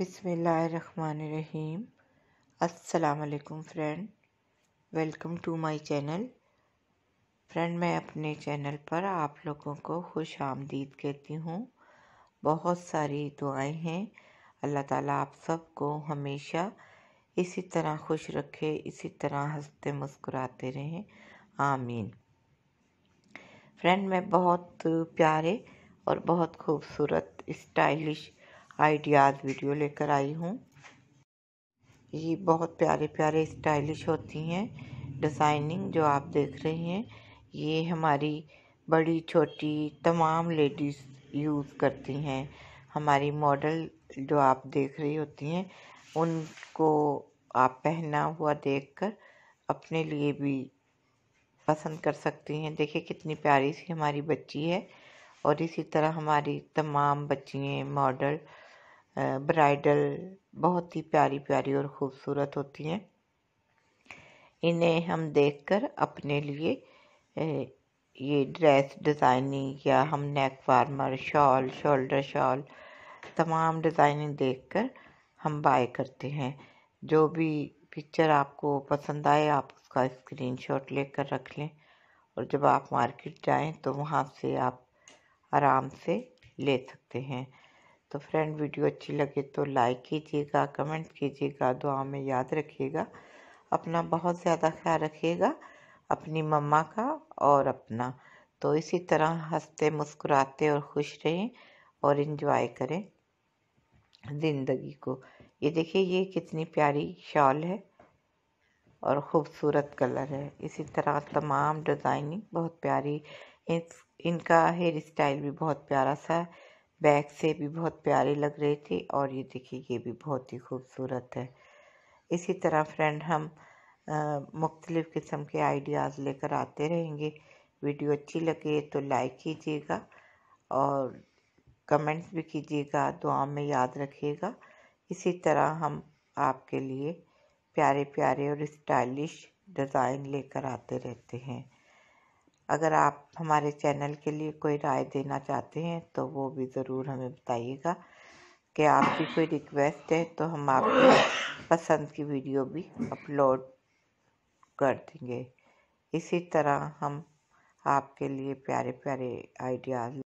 बिसमीम अस्सलाम friend welcome to my channel friend मैं अपने चैनल पर आप लोगों को खुश आमदीद कहती हूँ बहुत सारी दुआएं हैं अल्लाह ताला आप सबको हमेशा इसी तरह खुश रखे इसी तरह हंसते मुस्कुराते रहें आमीन फ्रेंड मैं बहुत प्यारे और बहुत खूबसूरत स्टाइलिश आइडियाज़ वीडियो लेकर आई हूँ ये बहुत प्यारे प्यारे स्टाइलिश होती हैं डिज़ाइनिंग जो आप देख रहे हैं ये हमारी बड़ी छोटी तमाम लेडीज़ यूज़ करती हैं हमारी मॉडल जो आप देख रही होती हैं उनको आप पहना हुआ देखकर अपने लिए भी पसंद कर सकती हैं देखिए कितनी प्यारी सी हमारी बच्ची है और इसी तरह हमारी तमाम बच्चियाँ मॉडल ब्राइडल बहुत ही प्यारी प्यारी और ख़ूबसूरत होती हैं इन्हें हम देखकर अपने लिए ये ड्रेस डिज़ाइनिंग या हम नेक फार्मर शॉल शोल्डर शॉल तमाम डिज़ाइनिंग देखकर हम बाय करते हैं जो भी पिक्चर आपको पसंद आए आप उसका स्क्रीनशॉट लेकर रख लें और जब आप मार्केट जाएं तो वहाँ से आप आराम से ले सकते हैं तो फ्रेंड वीडियो अच्छी लगे तो लाइक कीजिएगा कमेंट कीजिएगा दुआ में याद रखिएगा अपना बहुत ज़्यादा ख्याल रखिएगा अपनी मम्मा का और अपना तो इसी तरह हंसते मुस्कुराते और खुश रहें और इन्जॉय करें ज़िंदगी को ये देखिए ये कितनी प्यारी शॉल है और ख़ूबसूरत कलर है इसी तरह तमाम डिज़ाइनिंग बहुत प्यारी इस इनका हेयर स्टाइल भी बहुत प्यारा सा है बैग से भी बहुत प्यारे लग रहे थे और ये देखिए ये भी बहुत ही खूबसूरत है इसी तरह फ्रेंड हम मुख्तलिफ़ किस्म के आइडियाज़ लेकर आते रहेंगे वीडियो अच्छी लगे तो लाइक कीजिएगा और कमेंट्स भी कीजिएगा दुआ में याद रखिएगा इसी तरह हम आपके लिए प्यारे प्यारे और स्टाइलिश डिज़ाइन लेकर आते रहते हैं अगर आप हमारे चैनल के लिए कोई राय देना चाहते हैं तो वो भी ज़रूर हमें बताइएगा कि आपकी कोई रिक्वेस्ट है तो हम आपकी पसंद की वीडियो भी अपलोड कर देंगे इसी तरह हम आपके लिए प्यारे प्यारे आइडियाज़